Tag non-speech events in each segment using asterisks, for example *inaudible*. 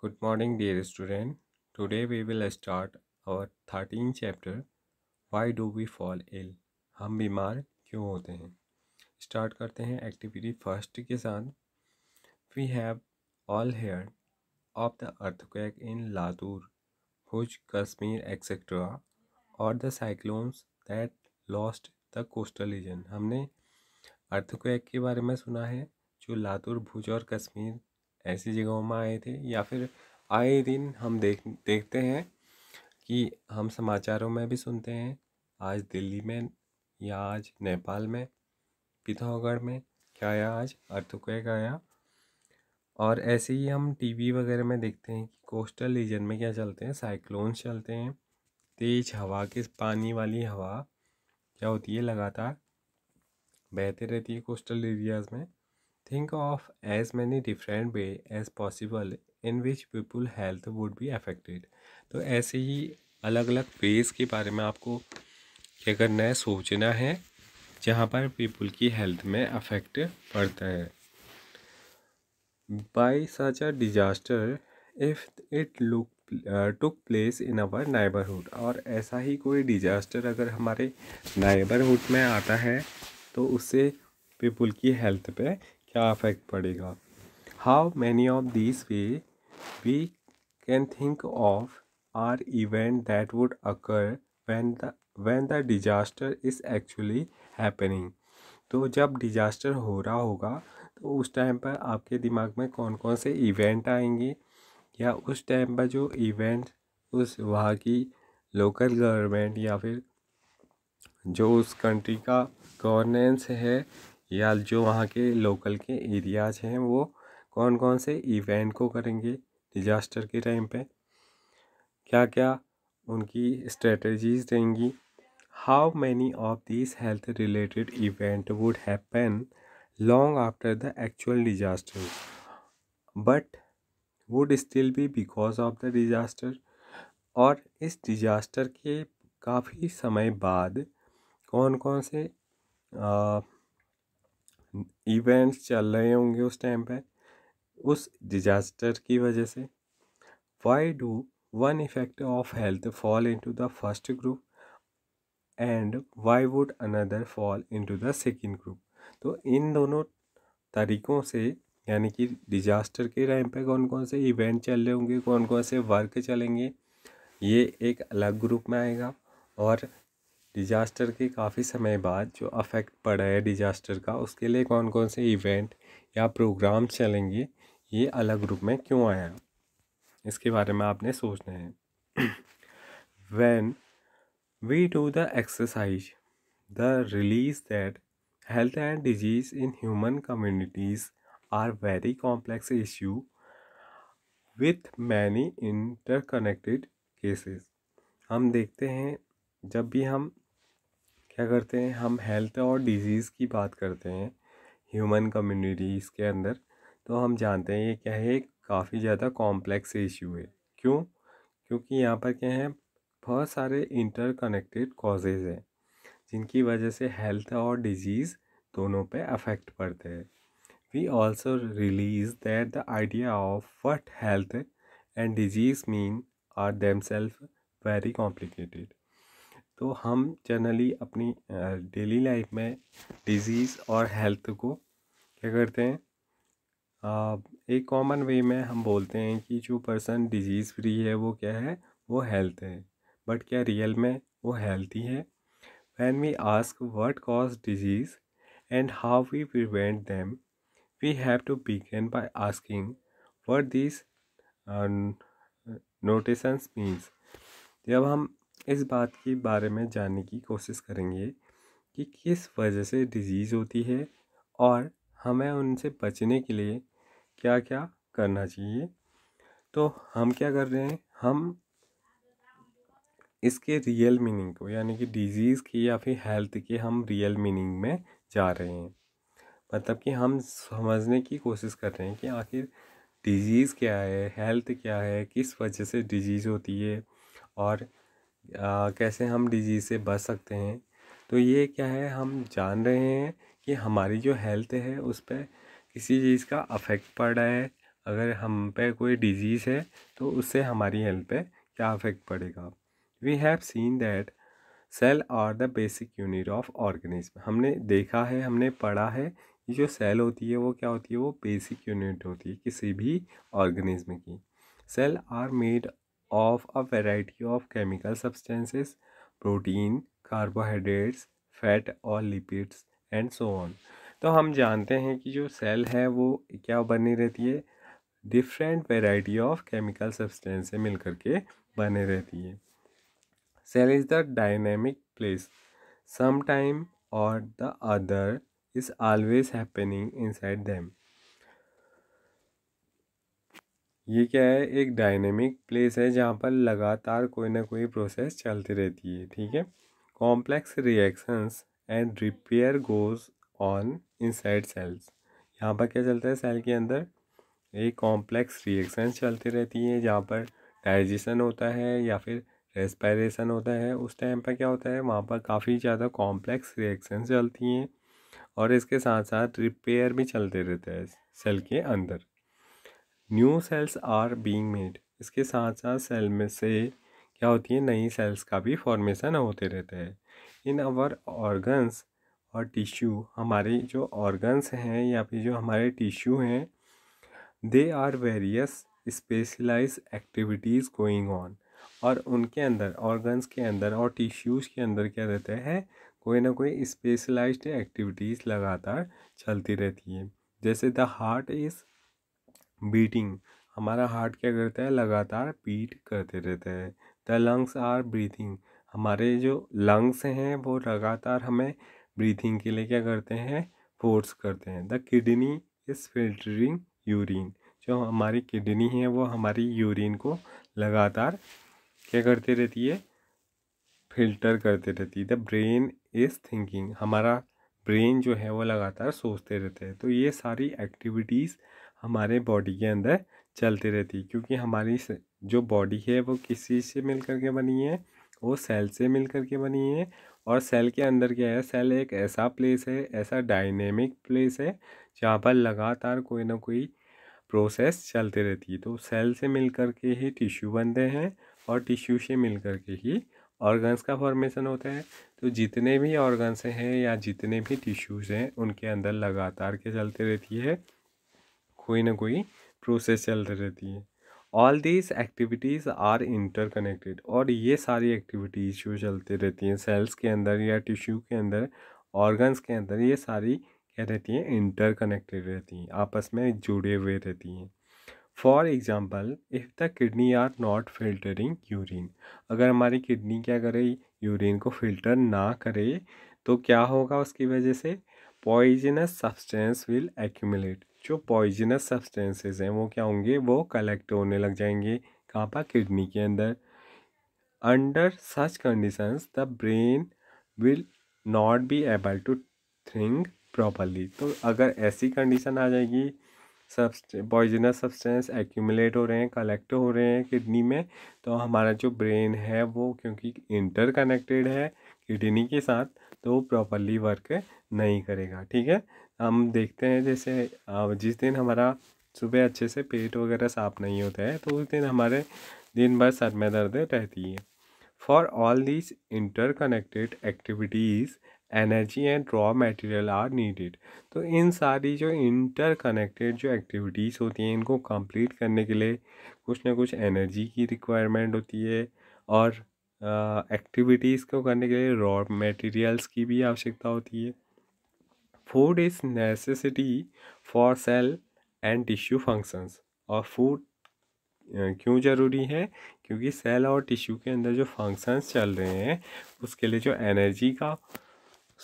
Good morning dear student. Today we will start our thirteen chapter Why do we fall ill हम बीमार क्यों होते हैं start करते हैं एक्टिविटी फर्स्ट के साथ we have all hear of the earthquake in Latur Bhuj Kashmir etcetera और the cyclones that lost the coastal region हमने अर्थक्वेक के बारे में सुना है जो लातूर भुज और कश्मीर ऐसी जगहों में आए थे या फिर आए दिन हम देख देखते हैं कि हम समाचारों में भी सुनते हैं आज दिल्ली में या आज नेपाल में पिथौरागढ़ में क्या आया आज अर्थक्वेक आया और ऐसे ही हम टीवी वगैरह में देखते हैं कि कोस्टल रीजन में क्या चलते हैं साइक्लोन्स चलते हैं तेज हवा के पानी वाली हवा क्या होती है लगातार बहते रहती है कोस्टल एरियाज़ में Think of as many different way as possible in which people health would be affected. तो ऐसे ही अलग अलग वेज के बारे में आपको क्या करना है सोचना है जहाँ पर पीपुल की हेल्थ में अफेक्ट पड़ता है by such a disaster if it look took place in our neighbourhood और ऐसा ही कोई डिजास्टर अगर हमारे नाइबरहुड में आता है तो उससे पीपल की हेल्थ पे क्या इफेक्ट पड़ेगा how many of this way we can think of are event that would occur when the when the disaster is actually happening तो जब डिजास्टर हो रहा होगा तो उस टाइम पर आपके दिमाग में कौन कौन से इवेंट आएंगे या उस टाइम पर जो इवेंट उस वहाँ की लोकल गवर्नमेंट या फिर जो उस कंट्री का गवर्नेंस है या जो वहाँ के लोकल के एरियाज हैं वो कौन कौन से इवेंट को करेंगे डिजास्टर के टाइम पे क्या क्या उनकी स्ट्रेटजीज रहेंगी how many of this health related event would happen long after the actual disaster but would still be because of the disaster और इस डिजास्टर के काफ़ी समय बाद कौन कौन से आ, इवेंट्स चल रहे होंगे उस टाइम पर उस डिजास्टर की वजह से why do one effect of health fall into the first group and why would another fall into the second group तो इन दोनों तरीक़ों से यानी कि डिजास्टर के टाइम पे कौन कौन से इवेंट चल रहे होंगे कौन कौन से वर्क चलेंगे ये एक अलग ग्रुप में आएगा और डिजास्टर के काफ़ी समय बाद जो अफेक्ट पड़ा है डिजास्टर का उसके लिए कौन कौन से इवेंट या प्रोग्राम चलेंगे ये अलग रूप में क्यों आया इसके बारे में आपने सोचना है when we do the exercise the realise that health and disease in human communities are very complex issue with many interconnected cases हम देखते हैं जब भी हम क्या करते हैं हम हेल्थ और डिजीज़ की बात करते हैं ह्यूमन कम्युनिटीज़ के अंदर तो हम जानते हैं ये क्या है काफ़ी ज़्यादा कॉम्प्लेक्स इशू है क्यों क्योंकि यहाँ पर क्या है बहुत सारे इंटरकनेक्टेड कॉजेज़ हैं जिनकी वजह से हेल्थ और डिजीज़ दोनों पे अफेक्ट पड़ते हैं we also realise that the idea of what health and disease mean are them self very complicated तो हम जनरली अपनी डेली लाइफ में डिज़ीज़ और हेल्थ को क्या करते हैं एक कॉमन वे में हम बोलते हैं कि जो पर्सन डिज़ीज़ फ्री है वो क्या है वो हेल्थ है बट क्या रियल में वो हेल्थी है when we ask what cause disease and how we prevent them we have to begin by asking what this notations means जब हम इस बात के बारे में जानने की कोशिश करेंगे कि किस वजह से डिज़ीज़ होती है और हमें उनसे बचने के लिए क्या क्या करना चाहिए तो हम क्या कर रहे हैं हम इसके रियल मीनिंग को यानी कि डिजीज़ की या फिर हेल्थ के हम रियल मीनिंग में जा रहे हैं मतलब कि हम समझने की कोशिश कर रहे हैं कि आखिर डिजीज़ क्या है हेल्थ क्या है किस वजह से डिजीज़ होती है और कैसे हम डिजीज़ से बच सकते हैं तो ये क्या है हम जान रहे हैं कि हमारी जो हेल्थ है उस पर किसी चीज़ का अफेक्ट पड़ रहा है अगर हम पे कोई डिजीज़ है तो उससे हमारी हेल्थ पे क्या अफेक्ट पड़ेगा we have seen that cell are the basic unit of organism हमने देखा है हमने पढ़ा है कि जो सेल होती है वो क्या होती है वो बेसिक यूनिट होती है किसी भी ऑर्गेनिज्म की cell are made of a variety of chemical substances, protein, carbohydrates, fat और lipids and so on. तो हम जानते हैं कि जो सेल है वो क्या बनी रहती है different variety of chemical substance से मिल के बने रहती है cell is the dynamic place some time और the other is always happening inside them ये क्या है एक डायनेमिक प्लेस है जहाँ पर लगातार कोई ना कोई प्रोसेस चलती रहती है ठीक है complex reactions and repair goes on inside cells यहाँ पर क्या चलता है सेल के अंदर एक कॉम्प्लेक्स रिएक्शंस चलती रहती है जहाँ पर डाइजेशन होता है या फिर रेस्पायरेशन होता है उस टाइम पर क्या होता है वहाँ पर काफ़ी ज़्यादा कॉम्प्लेक्स रिएक्शन चलती हैं और इसके साथ साथ रिपेयर भी चलते रहता है सेल के अंदर new cells are being made इसके साथ साथ सेल में से क्या होती है नई सेल्स का भी फॉर्मेशन होते रहता है इन आवर ऑर्गन्स और टिश्यू हमारे जो ऑर्गन्स हैं या फिर जो हमारे टिश्यू हैं they are various specialise activities going on और उनके अंदर ऑर्गन्स के अंदर और टिश्यूज़ के अंदर क्या रहता है कोई ना कोई स्पेशलाइज्ड एक्टिविटीज़ लगातार चलती रहती है जैसे द हार्ट इज़ बीटिंग हमारा हार्ट क्या करता है लगातार बीट करते रहता है द लंग्स आर ब्रीथिंग हमारे जो लंग्स हैं वो लगातार हमें ब्रीथिंग के लिए क्या करते हैं फोर्स करते हैं the kidney is filtering urine जो हमारी किडनी है वो हमारी यूरिन को लगातार क्या करते रहती है फिल्टर करते रहती है द ब्रेन इज़ थिंकिंग हमारा ब्रेन जो है वो लगातार सोचते रहते हैं तो ये सारी एक्टिविटीज़ हमारे बॉडी के अंदर चलती रहती है क्योंकि हमारी जो बॉडी है वो किस चीज़ से मिल कर के बनी है वो सेल से मिल कर के बनी है और सेल के अंदर क्या है सेल एक ऐसा प्लेस है ऐसा डायनेमिक प्लेस है जहाँ पर लगातार कोई ना कोई प्रोसेस चलते रहती है तो सेल से मिल कर के ही टिश्यू बनते हैं और टिश्यू से मिल कर के ही ऑर्गन्स का फॉर्मेशन होता है तो जितने भी ऑर्गन्स हैं या जितने भी टिश्यूज़ हैं उनके अंदर लगातार के चलते रहती है कोई ना कोई प्रोसेस चल रहती है all these activities are interconnected और ये सारी एक्टिविटीज़ जो चलते रहती हैं सेल्स के अंदर या टिश्यू के अंदर ऑर्गन्स के अंदर ये सारी क्या रहती हैं इंटरकनेक्टेड रहती हैं आपस में जुड़े हुए रहती हैं for example if the kidney are not filtering urine अगर हमारी किडनी क्या करे यूरिन को फिल्टर ना करे तो क्या होगा उसकी वजह से पॉइजनस सब्सटेंस विल एक्यूमुलेट जो पॉइजनस सब्सटेंसेस हैं वो क्या होंगे वो कलेक्ट होने लग जाएंगे कहाँ पर किडनी के अंदर under such conditions the brain will not be able to think properly तो अगर ऐसी कंडीशन आ जाएगी सब्सटे पॉइजनस सब्सटेंस एक्यूमुलेट हो रहे हैं कलेक्ट हो रहे हैं किडनी में तो हमारा जो ब्रेन है वो क्योंकि इंटर कनेक्टेड है किडनी के साथ तो वो प्रॉपरली वर्क नहीं करेगा ठीक है हम देखते हैं जैसे जिस दिन हमारा सुबह अच्छे से पेट वगैरह साफ नहीं होता है तो उस दिन हमारे दिन भर सर में दर्द रहती है for all these interconnected activities energy and raw material are needed तो इन सारी जो इंटरकनेक्टेड जो एक्टिविटीज़ होती हैं इनको कंप्लीट करने के लिए कुछ ना कुछ एनर्जी की रिक्वायरमेंट होती है और एक्टिविटीज़ uh, को करने के लिए रॉ मटेरियल्स की भी आवश्यकता होती है food is necessity for cell and tissue functions और फूड क्यों ज़रूरी है क्योंकि सेल और टिश्यू के अंदर जो फंक्शंस चल रहे हैं उसके लिए जो एनर्जी का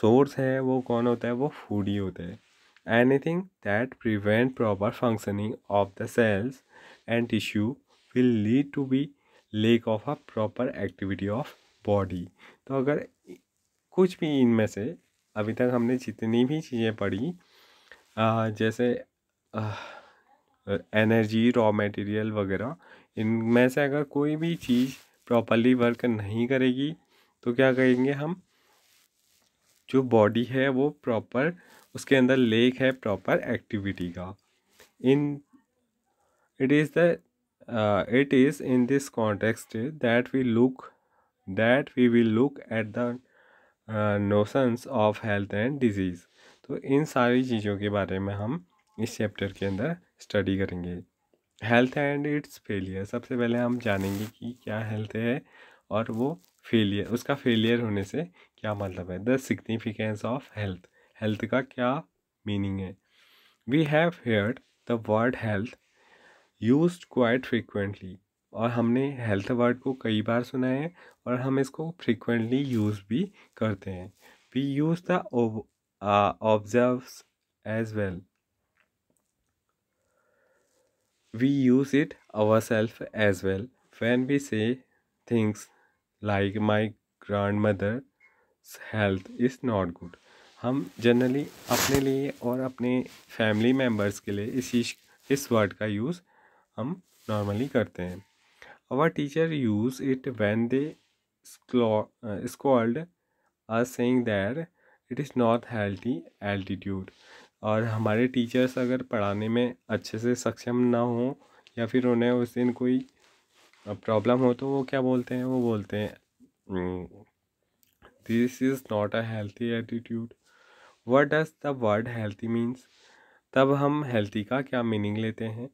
सोर्स है वो कौन होता है वो फूड ही होता है anything that prevent proper functioning of the cells and tissue will lead to be lack of a proper activity of body तो अगर कुछ भी इनमें से अभी तक हमने जितनी भी चीज़ें पढ़ी आ, जैसे आ, एनर्जी रॉ मटेरियल वगैरह इनमें से अगर कोई भी चीज़ प्रॉपरली वर्क नहीं करेगी तो क्या करेंगे हम जो बॉडी है वो प्रॉपर उसके अंदर लेक है प्रॉपर एक्टिविटी का in it is the it is in this context that we look that we will look at the notions of health and disease तो इन सारी चीज़ों के बारे में हम इस चैप्टर के अंदर स्टडी करेंगे हेल्थ एंड इट्स फेलियर सबसे पहले हम जानेंगे कि क्या हेल्थ है और वो फेलियर उसका फेलियर होने से क्या मतलब है the significance of health health का क्या मीनिंग है we have heard the word health use quite frequently और हमने हेल्थ वर्ड को कई बार सुना है और हम इसको फ्रिक्वेंटली यूज़ भी करते हैं we use the observe as well we use it our self as well when we say things like my grand mother health is not good हम जनरली अपने लिए और अपने फैमिली मेम्बर्स के लिए इस इस वर्ड का यूज़ हम नॉर्मली करते हैं our teacher use it when they uh, scold us saying that it is not healthy attitude और हमारे टीचर्स अगर पढ़ाने में अच्छे से सक्षम ना हो या फिर उन्हें उस दिन कोई प्रॉब्लम हो तो वो क्या बोलते हैं वो बोलते हैं this is not a healthy attitude what does the word healthy means तब हम हेल्थी का क्या मीनिंग लेते हैं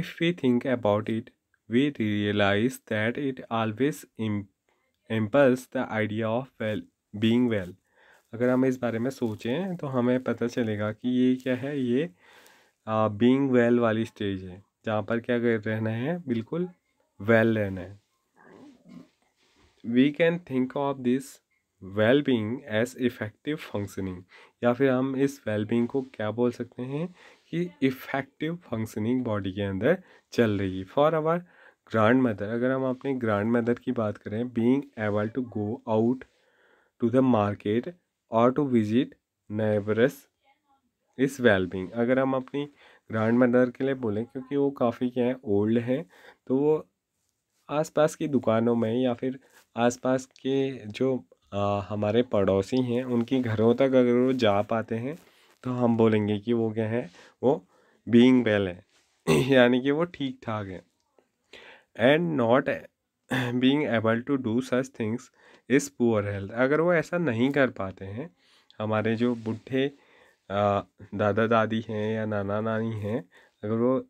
if we think about it we realize that it always impels the idea of well being well अगर हम इस बारे में सोचें तो हमें पता चलेगा कि ये क्या है ये बीइंग uh, वेल well वाली स्टेज है जहाँ पर क्या कर रहना है बिल्कुल वेल well रहना है we can think of this well being as effective functioning या फिर हम इस वेल बींग को क्या बोल सकते हैं कि इफ़ेक्टिव फंक्शनिंग बॉडी के अंदर चल रही है फॉर आवर ग्रांड मदर अगर हम अपने ग्रांड मदर की बात करें being able to go out to the market और to visit neighbours is being अगर हम अपनी ग्रांड मदर के लिए बोलें क्योंकि वो काफ़ी क्या है ओल्ड हैं तो वो आसपास की दुकानों में या फिर आसपास के जो आ, हमारे पड़ोसी हैं उनके घरों तक अगर वो जा पाते हैं तो हम बोलेंगे कि वो क्या है वो बींग वेल है *clears throat* यानी कि वो ठीक ठाक है and not being able to do such things is poor health अगर वो ऐसा नहीं कर पाते हैं हमारे जो बुढ़े दादा दादी हैं या नाना नानी हैं अगर वो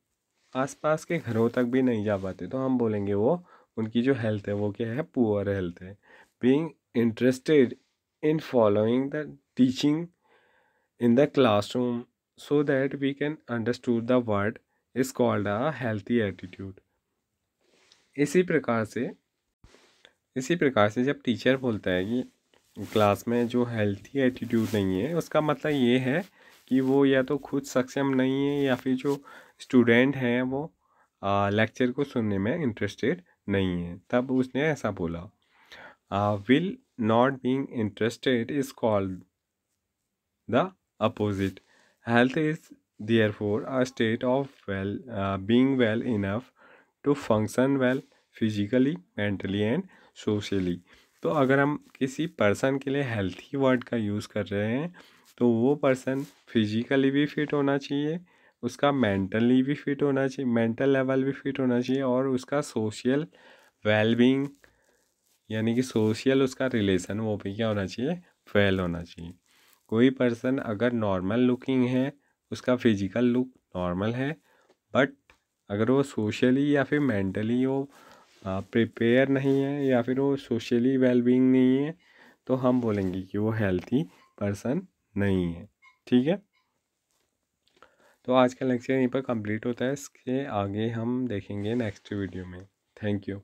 आसपास के घरों तक भी नहीं जा पाते तो हम बोलेंगे वो उनकी जो हेल्थ है वो क्या है पुअर हेल्थ है being interested in following the teaching in the classroom so that we can understood the word is called a healthy attitude इसी प्रकार से इसी प्रकार से जब टीचर बोलता है कि क्लास में जो हेल्थी एटीट्यूड नहीं है उसका मतलब ये है कि वो या तो खुद सक्षम नहीं है या फिर जो स्टूडेंट हैं वो लेक्चर को सुनने में इंटरेस्टेड नहीं है तब उसने ऐसा बोला will not being interested is called the opposite health is there for a state of well being well enough to function well physically mentally and socially तो अगर हम किसी पर्सन के लिए हेल्थी वर्ड का यूज़ कर रहे हैं तो वो पर्सन फिजिकली भी फिट होना चाहिए उसका मेंटली भी फिट होना चाहिए मेंटल लेवल भी फिट होना चाहिए और उसका सोशल वेलबींग यानी कि सोशल उसका रिलेशन वो भी क्या होना चाहिए फेल होना चाहिए कोई पर्सन अगर नॉर्मल लुकिंग है उसका फिजिकल लुक नॉर्मल है बट अगर वो सोशली या फिर मेंटली वो प्रिपेयर नहीं है या फिर वो सोशली वेलबींग नहीं है तो हम बोलेंगे कि वो हेल्थी पर्सन नहीं है ठीक है तो आज का लेक्चर यहीं पर कंप्लीट होता है इसके आगे हम देखेंगे नेक्स्ट वीडियो में थैंक यू